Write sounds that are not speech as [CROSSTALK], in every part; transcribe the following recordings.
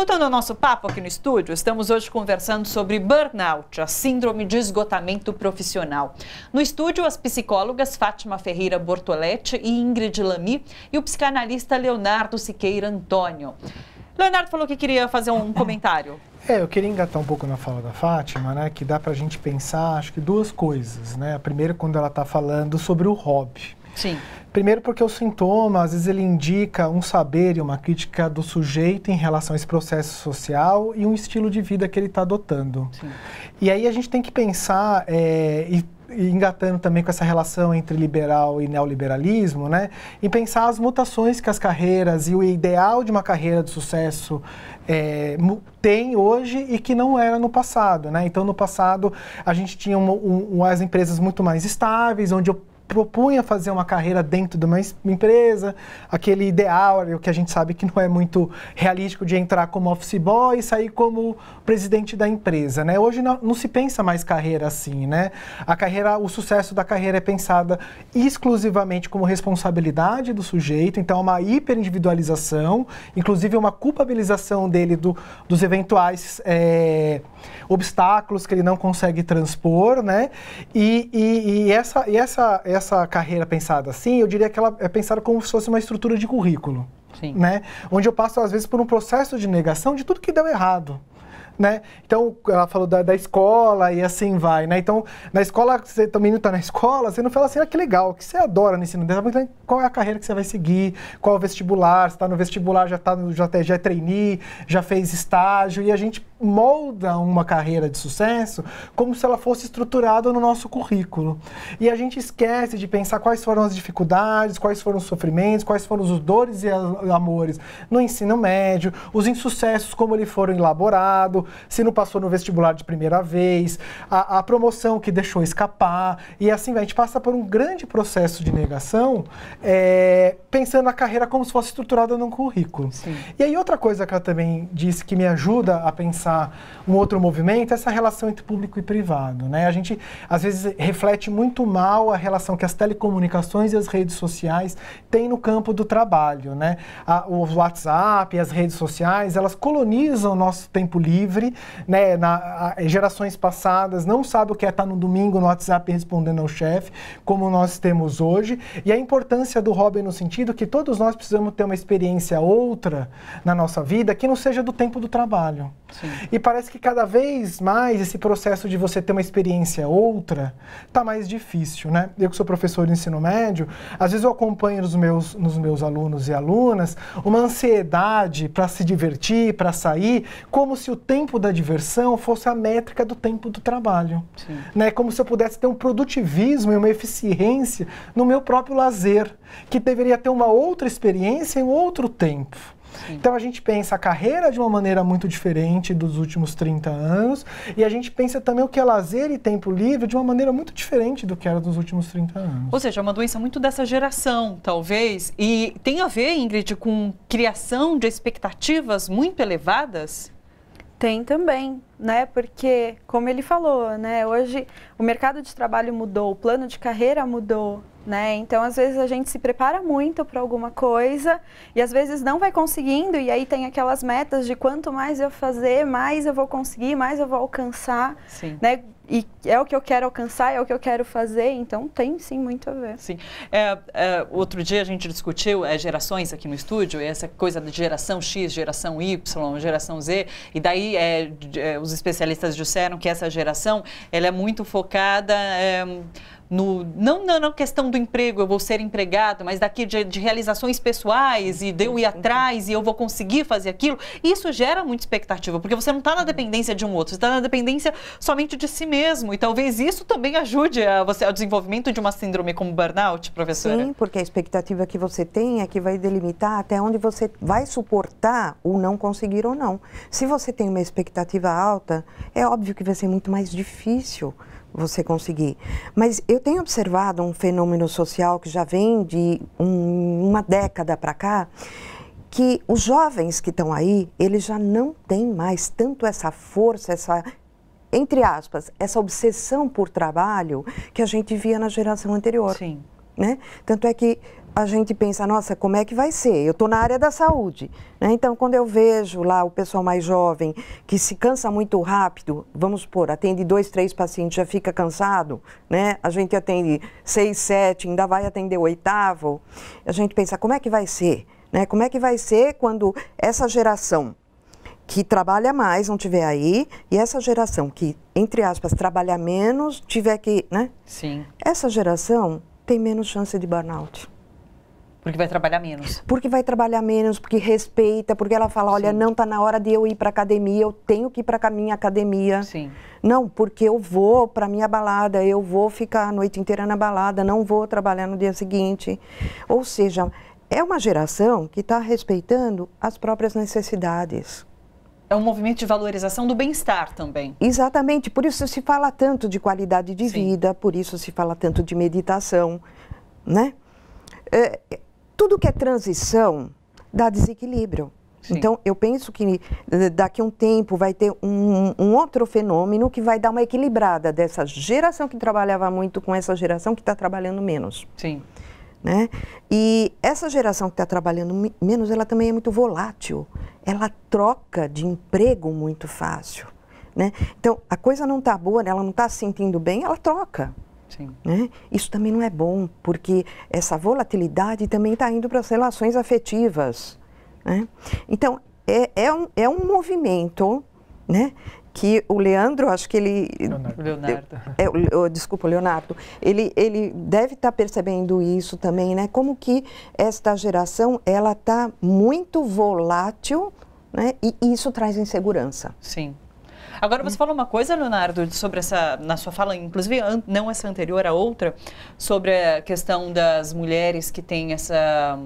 Voltando ao nosso papo aqui no estúdio, estamos hoje conversando sobre burnout, a síndrome de esgotamento profissional. No estúdio, as psicólogas Fátima Ferreira Bortoletti e Ingrid Lamy e o psicanalista Leonardo Siqueira Antônio. Leonardo falou que queria fazer um comentário. É, eu queria engatar um pouco na fala da Fátima, né, que dá pra gente pensar, acho que duas coisas, né? A primeira quando ela tá falando sobre o hobby, Sim. Primeiro porque o sintoma, às vezes ele indica um saber e uma crítica do sujeito em relação a esse processo social e um estilo de vida que ele está adotando. Sim. E aí a gente tem que pensar é, e, e engatando também com essa relação entre liberal e neoliberalismo, né? E pensar as mutações que as carreiras e o ideal de uma carreira de sucesso é, tem hoje e que não era no passado, né? Então no passado a gente tinha um, um, as empresas muito mais estáveis, onde eu propunha fazer uma carreira dentro de uma empresa, aquele ideal que a gente sabe que não é muito realístico de entrar como office boy e sair como presidente da empresa, né? Hoje não, não se pensa mais carreira assim, né? A carreira, o sucesso da carreira é pensada exclusivamente como responsabilidade do sujeito, então é uma hiperindividualização, inclusive uma culpabilização dele do, dos eventuais é, obstáculos que ele não consegue transpor, né? E, e, e essa, e essa, essa essa carreira pensada assim, eu diria que ela é pensada como se fosse uma estrutura de currículo. Sim. Né? Onde eu passo, às vezes, por um processo de negação de tudo que deu errado. Né? Então, ela falou da, da, escola e assim vai, né? Então, na escola, você também não está na escola, você não fala assim, ah, que legal, que você adora no ensino médio? Né, qual é a carreira que você vai seguir? Qual é o vestibular? Você está no vestibular, já, tá no, já, já é trainee, já fez estágio, e a gente molda uma carreira de sucesso como se ela fosse estruturada no nosso currículo. E a gente esquece de pensar quais foram as dificuldades, quais foram os sofrimentos, quais foram os dores e amores no ensino médio, os insucessos, como eles foram elaborados, se não passou no vestibular de primeira vez, a, a promoção que deixou escapar. E assim, a gente passa por um grande processo de negação é, pensando a carreira como se fosse estruturada num currículo. Sim. E aí outra coisa que ela também disse que me ajuda a pensar um outro movimento, essa relação entre público e privado. Né? A gente, às vezes, reflete muito mal a relação que as telecomunicações e as redes sociais têm no campo do trabalho. Né? A, o WhatsApp e as redes sociais, elas colonizam o nosso tempo livre. Né? Na, a, gerações passadas não sabem o que é estar no domingo no WhatsApp respondendo ao chefe, como nós temos hoje. E a importância do hobby no sentido que todos nós precisamos ter uma experiência outra na nossa vida que não seja do tempo do trabalho. Sim. E parece que cada vez mais esse processo de você ter uma experiência outra está mais difícil, né? Eu que sou professor de ensino médio, às vezes eu acompanho nos meus, nos meus alunos e alunas uma ansiedade para se divertir, para sair, como se o tempo da diversão fosse a métrica do tempo do trabalho. Sim. Né? Como se eu pudesse ter um produtivismo e uma eficiência no meu próprio lazer, que deveria ter uma outra experiência em outro tempo. Sim. Então a gente pensa a carreira de uma maneira muito diferente dos últimos 30 anos e a gente pensa também o que é lazer e tempo livre de uma maneira muito diferente do que era dos últimos 30 anos. Ou seja, é uma doença muito dessa geração, talvez, e tem a ver, Ingrid, com criação de expectativas muito elevadas? Tem também, né? Porque, como ele falou, né? Hoje o mercado de trabalho mudou, o plano de carreira mudou, né? Então, às vezes a gente se prepara muito para alguma coisa e às vezes não vai conseguindo, e aí tem aquelas metas de quanto mais eu fazer, mais eu vou conseguir, mais eu vou alcançar. Sim. Né? E é o que eu quero alcançar, é o que eu quero fazer, então tem sim muito a ver. Sim. É, é, outro dia a gente discutiu é, gerações aqui no estúdio, essa coisa de geração X, geração Y, geração Z, e daí é, é, os especialistas disseram que essa geração ela é muito focada é, no, não na questão do emprego, eu vou ser empregado, mas daqui de, de realizações pessoais e de eu ir atrás e eu vou conseguir fazer aquilo, isso gera muita expectativa, porque você não está na dependência de um outro, você está na dependência somente de si mesmo. E talvez isso também ajude a você ao desenvolvimento de uma síndrome como burnout, professora. Sim, porque a expectativa que você tem é que vai delimitar até onde você vai suportar o não conseguir ou não. Se você tem uma expectativa alta, é óbvio que vai ser muito mais difícil você conseguir. Mas eu tenho observado um fenômeno social que já vem de um, uma década para cá, que os jovens que estão aí, eles já não têm mais tanto essa força, essa entre aspas, essa obsessão por trabalho que a gente via na geração anterior. Sim. Né? Tanto é que a gente pensa, nossa, como é que vai ser? Eu estou na área da saúde. Né? Então, quando eu vejo lá o pessoal mais jovem que se cansa muito rápido, vamos supor, atende dois, três pacientes, já fica cansado, né? a gente atende seis, sete, ainda vai atender o oitavo, a gente pensa, como é que vai ser? Né? Como é que vai ser quando essa geração que trabalha mais não tiver aí e essa geração que, entre aspas, trabalha menos tiver que, né? Sim. Essa geração tem menos chance de burnout. Porque vai trabalhar menos. Porque vai trabalhar menos, porque respeita, porque ela fala, olha, Sim. não tá na hora de eu ir para academia, eu tenho que ir para minha academia. Sim. Não, porque eu vou para minha balada, eu vou ficar a noite inteira na balada, não vou trabalhar no dia seguinte. Ou seja, é uma geração que está respeitando as próprias necessidades. É um movimento de valorização do bem-estar também. Exatamente, por isso se fala tanto de qualidade de Sim. vida, por isso se fala tanto de meditação, né? É, tudo que é transição dá desequilíbrio. Sim. Então, eu penso que eh, daqui a um tempo vai ter um, um, outro fenômeno que vai dar uma equilibrada dessa geração que trabalhava muito com essa geração que está trabalhando menos. Sim. Né? E essa geração que está trabalhando menos, ela também é muito volátil. Ela troca de emprego muito fácil. Né? Então, a coisa não está boa, ela não está se sentindo bem, ela troca. Né? Isso também não é bom, porque essa volatilidade também está indo para as relações afetivas. Né? Então, é, é, um, é um movimento né, que o Leandro, acho que ele... Leonardo. Leonardo. É, o, desculpa, o Leonardo. Ele, ele deve estar tá percebendo isso também, né? Como que esta geração, ela está muito volátil, né? E isso traz insegurança. Sim. Agora você hum. falou uma coisa, Leonardo, sobre essa, na sua fala, inclusive não essa anterior, a outra, sobre a questão das mulheres que têm essa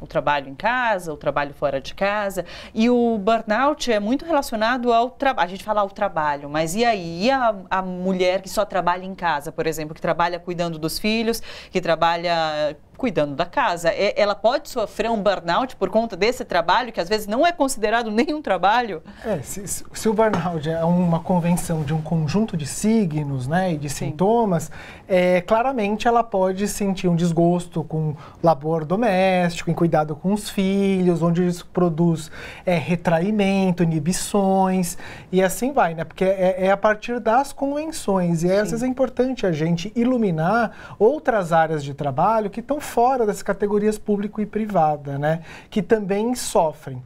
o trabalho em casa, o trabalho fora de casa. E o burnout é muito relacionado ao trabalho. A gente fala ao trabalho, mas e aí? E a, a, mulher que só trabalha em casa, por exemplo, que trabalha cuidando dos filhos, que trabalha cuidando da casa. É, ela pode sofrer um burnout por conta desse trabalho, que às vezes não é considerado [LAUGHS] nenhum trabalho? É, se, se, o burnout é uma convenção de um conjunto de signos né, e de Sim. sintomas, é, claramente ela pode sentir um desgosto com labor doméstico, em cuidado com os filhos, onde isso produz é, retraimento, inibições e assim vai, né? Porque é, é a partir das convenções. E Sim. às vezes é importante a gente iluminar outras áreas de trabalho que estão fora das categorias público e privada, né, que também sofrem.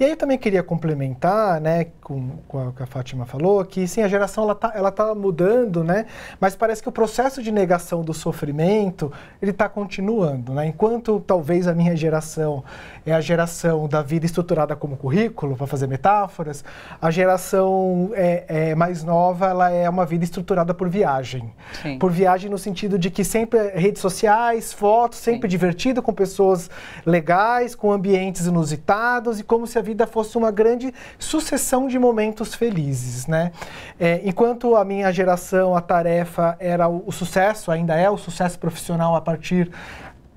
E aí eu também queria complementar, né, com, com o que a Fátima falou, que sim, a geração ela tá, ela tá mudando, né, mas parece que o processo de negação do sofrimento, ele está continuando, né, enquanto talvez a minha geração é a geração da vida estruturada como currículo, para fazer metáforas, a geração é, é mais nova, ela é uma vida estruturada por viagem. Sim. Por viagem no sentido de que sempre redes sociais, fotos, sempre Sim. divertido, com pessoas legais, com ambientes inusitados e como se a vida fosse uma grande sucessão de momentos felizes, né? É, enquanto a minha geração, a tarefa era o, o sucesso, ainda é o sucesso profissional a partir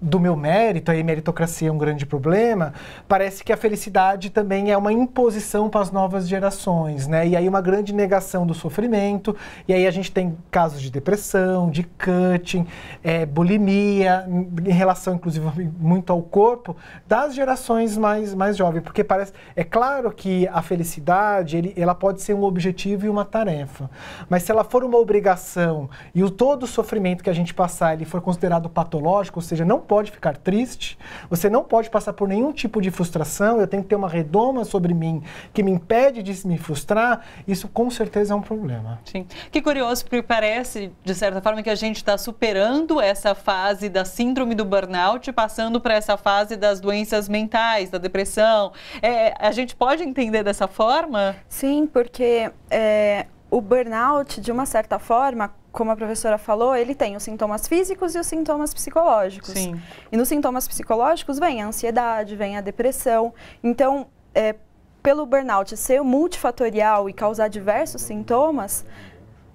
do meu mérito, aí meritocracia é um grande problema, parece que a felicidade também é uma imposição para as novas gerações, né? E aí uma grande negação do sofrimento, e aí a gente tem casos de depressão, de cutting, é, bulimia, em relação inclusive muito ao corpo, das gerações mais, mais jovens, porque parece, é claro que a felicidade, ele, ela pode ser um objetivo e uma tarefa, mas se ela for uma obrigação e o todo o sofrimento que a gente passar, ele for considerado patológico, ou seja, não pode ficar triste, você não pode passar por nenhum tipo de frustração, eu tenho que ter uma redoma sobre mim que me impede de me frustrar, isso com certeza é um problema. Sim. Que curioso, porque parece, de certa forma, que a gente está superando essa fase da síndrome do burnout, passando para essa fase das doenças mentais, da depressão. É, a gente pode entender dessa forma? Sim, porque é, o burnout, de uma certa forma, como a professora falou, ele tem os sintomas físicos e os sintomas psicológicos. Sim. E nos sintomas psicológicos vem a ansiedade, vem a depressão. Então, é, pelo burnout ser multifatorial e causar diversos sintomas,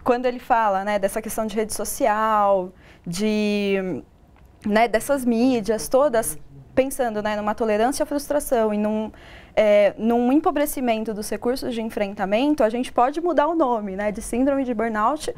quando ele fala né, dessa questão de rede social, de né, dessas mídias todas, pensando né, numa tolerância à frustração e num, é, num empobrecimento dos recursos de enfrentamento, a gente pode mudar o nome né, de síndrome de burnout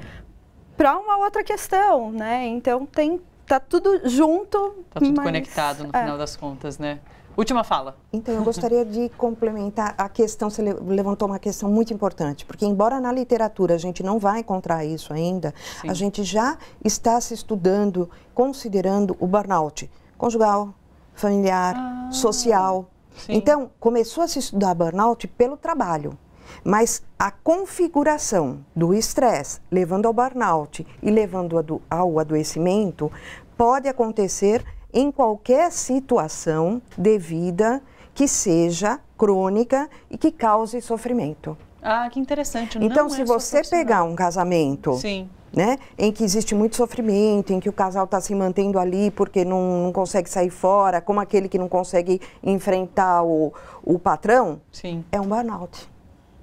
para uma outra questão, né? Então tem tá tudo junto. Tá tudo mas, conectado no é. final das contas, né? Última fala. Então, eu gostaria de complementar a questão, você levantou uma questão muito importante, porque embora na literatura a gente não vai encontrar isso ainda, Sim. a gente já está se estudando, considerando o burnout conjugal, familiar, ah, social. Sim. Então, começou a se estudar burnout pelo trabalho. Mas a configuração do estresse, levando ao burnout e levando ao adoecimento, pode acontecer em qualquer situação de vida que seja crônica e que cause sofrimento. Ah, que interessante. Não então, é se é você pegar um casamento Sim. Né? Em que existe muito sofrimento, em que o casal está se mantendo ali porque não, não, consegue sair fora, como aquele que não consegue enfrentar o, o patrão, Sim. é um burnout.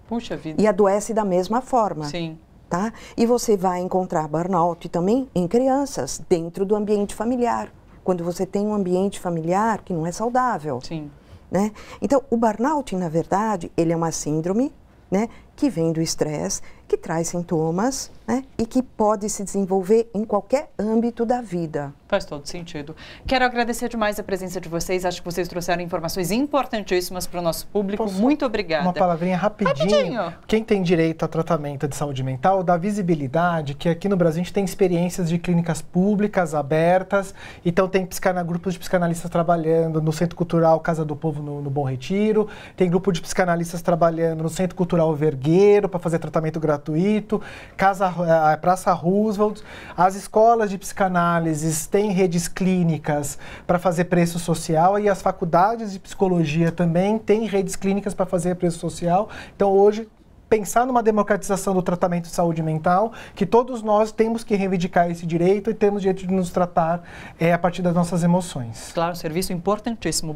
Puxa vida. E adoece da mesma forma. Sim. Tá? E você vai encontrar burnout também em crianças, dentro do ambiente familiar. Quando você tem um ambiente familiar que não é saudável. Sim. Né? Então, o burnout, na verdade, ele é uma síndrome né, que vem do estresse, que traz sintomas né, e que pode se desenvolver em qualquer âmbito da vida. Faz todo sentido. Quero agradecer demais a presença de vocês. Acho que vocês trouxeram informações importantíssimas para o nosso público. Posso Muito obrigada. Uma palavrinha rapidinho. rapidinho. Quem tem direito a tratamento de saúde mental, dá visibilidade, que aqui no Brasil a gente tem experiências de clínicas públicas, abertas. Então tem grupos de psicanalistas trabalhando no Centro Cultural Casa do Povo, no, no Bom Retiro. Tem grupo de psicanalistas trabalhando no Centro Cultural Vergueiro para fazer tratamento gratuito, casa, a eh, eh, Praça Roosevelt. As escolas de psicanálise têm redes clínicas para fazer preço social e as faculdades de psicologia também têm redes clínicas para fazer preço social. Então, hoje, pensar numa democratização do tratamento de saúde mental, que todos nós temos que reivindicar esse direito e temos direito de nos tratar é, a partir das nossas emoções. Claro, serviço importantíssimo.